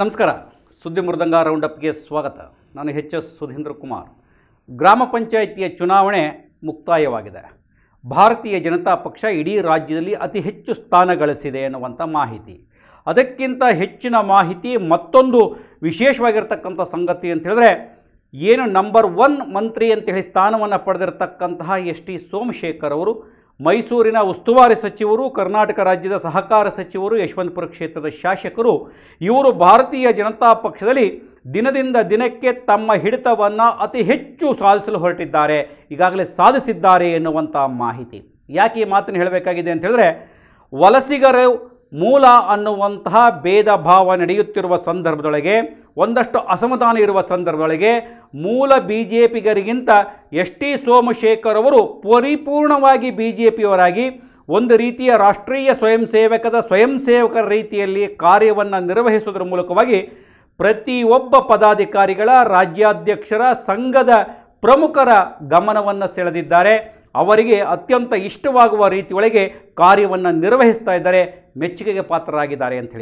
ನಮಸ್ಕಾರ ಸುದ್ದಿ ಮೃದಂಗ ರೌಂಡಪ್ಗೆ ಸ್ವಾಗತ ನಾನು ಎಚ್ ಎಸ್ ಸುಧೀಂದ್ರ ಕುಮಾರ್ ಗ್ರಾಮ ಪಂಚಾಯಿತಿಯ ಚುನಾವಣೆ ಮುಕ್ತಾಯವಾಗಿದೆ ಭಾರತೀಯ ಜನತಾ ಪಕ್ಷ ಇಡೀ ರಾಜ್ಯದಲ್ಲಿ ಅತಿ ಹೆಚ್ಚು ಸ್ಥಾನ ಗಳಿಸಿದೆ ಎನ್ನುವಂಥ ಮಾಹಿತಿ ಅದಕ್ಕಿಂತ ಹೆಚ್ಚಿನ ಮಾಹಿತಿ ಮತ್ತೊಂದು ವಿಶೇಷವಾಗಿರ್ತಕ್ಕಂಥ ಸಂಗತಿ ಅಂತ ಹೇಳಿದ್ರೆ ಏನು ನಂಬರ್ ಒನ್ ಮಂತ್ರಿ ಅಂತೇಳಿ ಸ್ಥಾನವನ್ನು ಪಡೆದಿರತಕ್ಕಂತಹ ಎಸ್ ಟಿ ಸೋಮಶೇಖರ್ ಅವರು ಮೈಸೂರಿನ ಉಸ್ತುವಾರಿ ಸಚಿವರು ಕರ್ನಾಟಕ ರಾಜ್ಯದ ಸಹಕಾರ ಸಚಿವರು ಯಶವಂತಪುರ ಕ್ಷೇತ್ರದ ಶಾಸಕರು ಇವರು ಭಾರತೀಯ ಜನತಾ ಪಕ್ಷದಲ್ಲಿ ದಿನದಿಂದ ದಿನಕ್ಕೆ ತಮ್ಮ ಹಿಡಿತವನ್ನು ಅತಿ ಹೆಚ್ಚು ಸಾಧಿಸಲು ಹೊರಟಿದ್ದಾರೆ ಈಗಾಗಲೇ ಸಾಧಿಸಿದ್ದಾರೆ ಎನ್ನುವಂಥ ಮಾಹಿತಿ ಯಾಕೆ ಈ ಮಾತನ್ನು ಹೇಳಬೇಕಾಗಿದೆ ಅಂತ ಹೇಳಿದ್ರೆ ವಲಸಿಗರು ಮೂಲ ಅನ್ನುವಂತಹ ಭೇದ ಭಾವ ನಡೆಯುತ್ತಿರುವ ಸಂದರ್ಭದೊಳಗೆ ಒಂದಷ್ಟು ಅಸಮಾಧಾನ ಇರುವ ಸಂದರ್ಭಗಳಿಗೆ ಮೂಲ ಬಿ ಜೆ ಪಿಗರಿಗಿಂತ ಎಸ್ ಟಿ ಸೋಮಶೇಖರ್ ಅವರು ಪರಿಪೂರ್ಣವಾಗಿ ಬಿ ಜೆ ಪಿಯವರಾಗಿ ಒಂದು ರೀತಿಯ ರಾಷ್ಟ್ರೀಯ ಸ್ವಯಂ ಸೇವಕದ ಸ್ವಯಂ ಸೇವಕರ ರೀತಿಯಲ್ಲಿ ಕಾರ್ಯವನ್ನು ನಿರ್ವಹಿಸುವುದರ ಮೂಲಕವಾಗಿ ಪ್ರತಿಯೊಬ್ಬ ಪದಾಧಿಕಾರಿಗಳ ರಾಜ್ಯಾಧ್ಯಕ್ಷರ ಸಂಘದ ಪ್ರಮುಖರ ಗಮನವನ್ನು ಸೆಳೆದಿದ್ದಾರೆ ಅವರಿಗೆ ಅತ್ಯಂತ ಇಷ್ಟವಾಗುವ ರೀತಿಯೊಳಗೆ ಕಾರ್ಯವನ್ನು ನಿರ್ವಹಿಸ್ತಾ ಇದ್ದಾರೆ ಮೆಚ್ಚುಗೆಗೆ ಪಾತ್ರರಾಗಿದ್ದಾರೆ ಅಂತ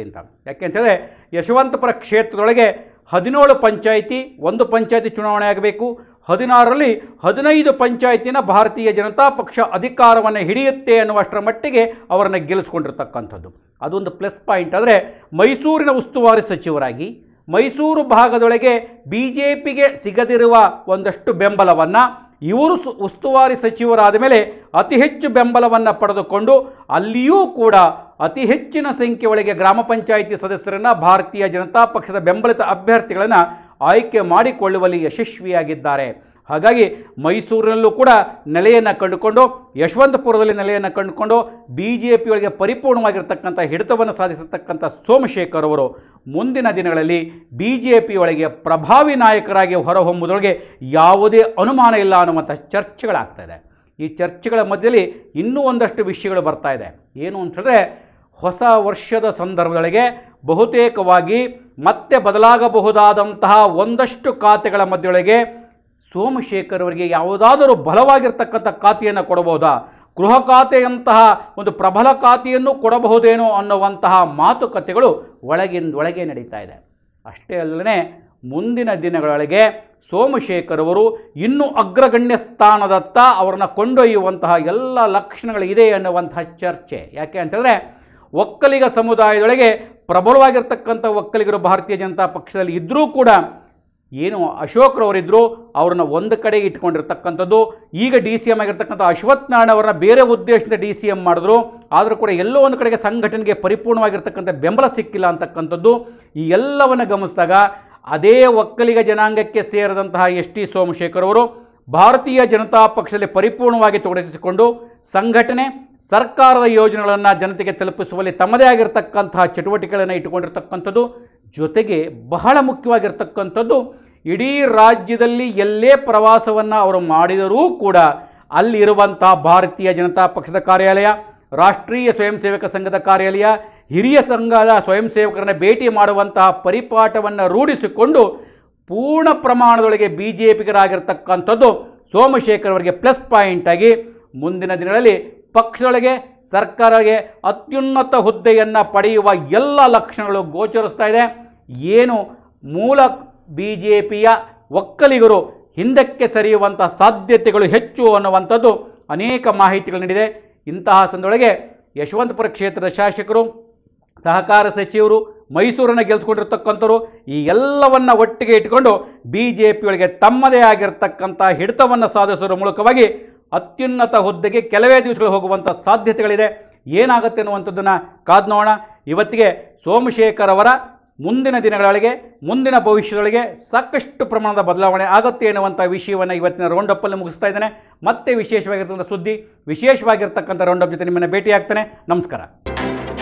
ಯಾಕೆ ಅಂತೇಳಿದ್ರೆ ಯಶವಂತಪುರ ಕ್ಷೇತ್ರದೊಳಗೆ ಹದಿನೇಳು ಪಂಚಾಯಿತಿ ಒಂದು ಪಂಚಾಯಿತಿ ಚುನಾವಣೆ ಆಗಬೇಕು ಹದಿನಾರರಲ್ಲಿ ಹದಿನೈದು ಪಂಚಾಯಿತಿನ ಭಾರತೀಯ ಜನತಾ ಪಕ್ಷ ಅಧಿಕಾರವನ್ನು ಹಿಡಿಯುತ್ತೆ ಅನ್ನುವಷ್ಟರ ಮಟ್ಟಿಗೆ ಅವರನ್ನು ಗೆಲ್ಲಿಸ್ಕೊಂಡಿರ್ತಕ್ಕಂಥದ್ದು ಅದೊಂದು ಪ್ಲಸ್ ಪಾಯಿಂಟ್ ಆದರೆ ಮೈಸೂರಿನ ಉಸ್ತುವಾರಿ ಸಚಿವರಾಗಿ ಮೈಸೂರು ಭಾಗದೊಳಗೆ ಬಿ ಜೆ ಪಿಗೆ ಸಿಗದಿರುವ ಒಂದಷ್ಟು ಬೆಂಬಲವನ್ನು ಇವರು ಉಸ್ತುವಾರಿ ಸಚಿವರಾದ ಮೇಲೆ ಅತಿ ಹೆಚ್ಚು ಬೆಂಬಲವನ್ನು ಪಡೆದುಕೊಂಡು ಅಲ್ಲಿಯೂ ಕೂಡ ಅತಿ ಹೆಚ್ಚಿನ ಸಂಖ್ಯೆ ಒಳಗೆ ಗ್ರಾಮ ಪಂಚಾಯಿತಿ ಸದಸ್ಯರನ್ನು ಭಾರತೀಯ ಜನತಾ ಪಕ್ಷದ ಬೆಂಬಲಿತ ಅಭ್ಯರ್ಥಿಗಳನ್ನು ಆಯ್ಕೆ ಮಾಡಿಕೊಳ್ಳುವಲ್ಲಿ ಯಶಸ್ವಿಯಾಗಿದ್ದಾರೆ ಹಾಗಾಗಿ ಮೈಸೂರಿನಲ್ಲೂ ಕೂಡ ನೆಲೆಯನ್ನು ಕಂಡುಕೊಂಡು ಯಶವಂತಪುರದಲ್ಲಿ ನೆಲೆಯನ್ನು ಕಂಡುಕೊಂಡು ಬಿ ಜೆ ಪಿಯೊಳಗೆ ಪರಿಪೂರ್ಣವಾಗಿರ್ತಕ್ಕಂಥ ಹಿಡಿತವನ್ನು ಸಾಧಿಸತಕ್ಕಂಥ ಸೋಮಶೇಖರ್ ಅವರು ಮುಂದಿನ ದಿನಗಳಲ್ಲಿ ಬಿ ಜೆ ಪಿಯೊಳಗೆ ಪ್ರಭಾವಿ ನಾಯಕರಾಗಿ ಹೊರಹೊಮ್ಮುವುದರೊಳಗೆ ಯಾವುದೇ ಅನುಮಾನ ಇಲ್ಲ ಅನ್ನುವಂಥ ಚರ್ಚೆಗಳಾಗ್ತಾ ಈ ಚರ್ಚೆಗಳ ಮಧ್ಯದಲ್ಲಿ ಇನ್ನೂ ಒಂದಷ್ಟು ವಿಷಯಗಳು ಬರ್ತಾ ಇದೆ ಏನು ಅಂತ ಹೇಳಿದ್ರೆ ಹೊಸ ವರ್ಷದ ಸಂದರ್ಭದೊಳಗೆ ಬಹುತೇಕವಾಗಿ ಮತ್ತೆ ಬದಲಾಗಬಹುದಾದಂತಹ ಒಂದಷ್ಟು ಖಾತೆಗಳ ಮಧ್ಯೊಳಗೆ ಸೋಮಶೇಖರ್ ಅವರಿಗೆ ಯಾವುದಾದರೂ ಬಲವಾಗಿರ್ತಕ್ಕಂಥ ಖಾತೆಯನ್ನು ಕೊಡಬಹುದಾ ಗೃಹ ಖಾತೆಯಂತಹ ಒಂದು ಪ್ರಬಲ ಖಾತೆಯನ್ನು ಕೊಡಬಹುದೇನೋ ಅನ್ನುವಂತಹ ಮಾತುಕತೆಗಳು ಒಳಗಿಂದ ಒಳಗೆ ನಡೀತಾ ಇದೆ ಅಷ್ಟೇ ಅಲ್ಲದೆ ಮುಂದಿನ ದಿನಗಳೊಳಗೆ ಸೋಮಶೇಖರ್ ಅವರು ಇನ್ನೂ ಅಗ್ರಗಣ್ಯ ಸ್ಥಾನದತ್ತ ಅವರನ್ನು ಕೊಂಡೊಯ್ಯುವಂತಹ ಎಲ್ಲ ಲಕ್ಷಣಗಳಿದೆ ಅನ್ನುವಂತಹ ಚರ್ಚೆ ಯಾಕೆ ಅಂತಂದರೆ ಒಕ್ಕಲಿಗ ಸಮುದಾಯದೊಳಗೆ ಪ್ರಬಲವಾಗಿರ್ತಕ್ಕಂಥ ಒಕ್ಕಲಿಗರು ಭಾರತೀಯ ಜನತಾ ಪಕ್ಷದಲ್ಲಿ ಇದ್ದರೂ ಕೂಡ ಏನು ಅಶೋಕ್ರವರಿದ್ದರು ಅವ್ರನ್ನ ಒಂದು ಕಡೆ ಇಟ್ಕೊಂಡಿರ್ತಕ್ಕಂಥದ್ದು ಈಗ ಡಿ ಸಿ ಎಮ್ ಆಗಿರ್ತಕ್ಕಂಥ ಅಶ್ವಥ್ ನಾರಾಯಣ ಬೇರೆ ಉದ್ದೇಶದಿಂದ ಡಿ ಸಿ ಎಮ್ ಮಾಡಿದ್ರು ಆದರೂ ಕೂಡ ಎಲ್ಲೋ ಒಂದು ಕಡೆಗೆ ಸಂಘಟನೆಗೆ ಪರಿಪೂರ್ಣವಾಗಿರ್ತಕ್ಕಂಥ ಬೆಂಬಲ ಸಿಕ್ಕಿಲ್ಲ ಅಂತಕ್ಕಂಥದ್ದು ಈ ಎಲ್ಲವನ್ನು ಗಮನಿಸಿದಾಗ ಅದೇ ಒಕ್ಕಲಿಗ ಜನಾಂಗಕ್ಕೆ ಸೇರಿದಂತಹ ಎಸ್ ಟಿ ಸೋಮಶೇಖರ್ ಅವರು ಭಾರತೀಯ ಜನತಾ ಪಕ್ಷದಲ್ಲಿ ಪರಿಪೂರ್ಣವಾಗಿ ತೊಡಗಿಸಿಕೊಂಡು ಸಂಘಟನೆ ಸರ್ಕಾರದ ಯೋಜನೆಗಳನ್ನು ಜನತೆಗೆ ತಲುಪಿಸುವಲ್ಲಿ ತಮ್ಮದೇ ಆಗಿರತಕ್ಕಂತಹ ಚಟುವಟಿಕೆಗಳನ್ನು ಇಟ್ಟುಕೊಂಡಿರ್ತಕ್ಕಂಥದ್ದು ಜೊತೆಗೆ ಬಹಳ ಮುಖ್ಯವಾಗಿರ್ತಕ್ಕಂಥದ್ದು ಇಡೀ ರಾಜ್ಯದಲ್ಲಿ ಎಲ್ಲೇ ಪ್ರವಾಸವನ್ನು ಅವರು ಮಾಡಿದರೂ ಕೂಡ ಅಲ್ಲಿರುವಂಥ ಭಾರತೀಯ ಜನತಾ ಪಕ್ಷದ ಕಾರ್ಯಾಲಯ ರಾಷ್ಟ್ರೀಯ ಸ್ವಯಂ ಸೇವಕ ಸಂಘದ ಕಾರ್ಯಾಲಯ ಹಿರಿಯ ಸಂಘದ ಸ್ವಯಂ ಸೇವಕರನ್ನು ಭೇಟಿ ಮಾಡುವಂತಹ ಪರಿಪಾಠವನ್ನು ರೂಢಿಸಿಕೊಂಡು ಪೂರ್ಣ ಪ್ರಮಾಣದೊಳಗೆ ಬಿ ಜೆ ಪಿಗರಾಗಿರ್ತಕ್ಕಂಥದ್ದು ಸೋಮಶೇಖರ್ ಅವರಿಗೆ ಪ್ಲಸ್ ಪಾಯಿಂಟಾಗಿ ಮುಂದಿನ ದಿನಗಳಲ್ಲಿ ಪಕ್ಷದೊಳಗೆ ಸರ್ಕಾರಗೆ ಅತ್ಯುನ್ನತ ಹುದ್ದೆಯನ್ನು ಪಡೆಯುವ ಎಲ್ಲ ಲಕ್ಷಣಗಳು ಗೋಚರಿಸ್ತಾ ಇದೆ ಏನು ಮೂಲ ಬಿ ಜೆ ಪಿಯ ಒಕ್ಕಲಿಗರು ಹಿಂದಕ್ಕೆ ಸರಿಯುವಂಥ ಸಾಧ್ಯತೆಗಳು ಹೆಚ್ಚು ಅನ್ನುವಂಥದ್ದು ಅನೇಕ ಮಾಹಿತಿಗಳು ನೀಡಿದೆ ಇಂತಹ ಸಂದೊಳಗೆ ಯಶವಂತಪುರ ಕ್ಷೇತ್ರದ ಶಾಸಕರು ಸಹಕಾರ ಸಚಿವರು ಮೈಸೂರನ್ನು ಗೆಲ್ಸ್ಕೊಂಡಿರ್ತಕ್ಕಂಥವ್ರು ಈ ಎಲ್ಲವನ್ನು ಒಟ್ಟಿಗೆ ಇಟ್ಟುಕೊಂಡು ಬಿ ಜೆ ಪಿಯೊಳಗೆ ತಮ್ಮದೇ ಆಗಿರತಕ್ಕಂಥ ಹಿಡಿತವನ್ನು ಸಾಧಿಸುವ ಮೂಲಕವಾಗಿ ಅತ್ಯುನ್ನತ ಹುದ್ದೆಗೆ ಕೆಲವೇ ದಿವಸಗಳು ಹೋಗುವಂಥ ಸಾಧ್ಯತೆಗಳಿದೆ ಏನಾಗುತ್ತೆ ಅನ್ನುವಂಥದ್ದನ್ನು ಕಾದ್ ಇವತ್ತಿಗೆ ಸೋಮಶೇಖರ್ ಅವರ ಮುಂದಿನ ದಿನಗಳೊಳಗೆ ಮುಂದಿನ ಭವಿಷ್ಯದೊಳಗೆ ಸಾಕಷ್ಟು ಪ್ರಮಾಣದ ಬದಲಾವಣೆ ಆಗುತ್ತೆ ಎನ್ನುವಂಥ ವಿಷಯವನ್ನು ಇವತ್ತಿನ ರೌಂಡಪ್ಪಲ್ಲಿ ಮುಗಿಸ್ತಾ ಇದ್ದೇನೆ ಮತ್ತೆ ವಿಶೇಷವಾಗಿರ್ತಕ್ಕಂಥ ಸುದ್ದಿ ವಿಶೇಷವಾಗಿರ್ತಕ್ಕಂಥ ರೌಂಡ್ ಜೊತೆ ನಿಮ್ಮನ್ನು ಭೇಟಿಯಾಗ್ತಾನೆ ನಮಸ್ಕಾರ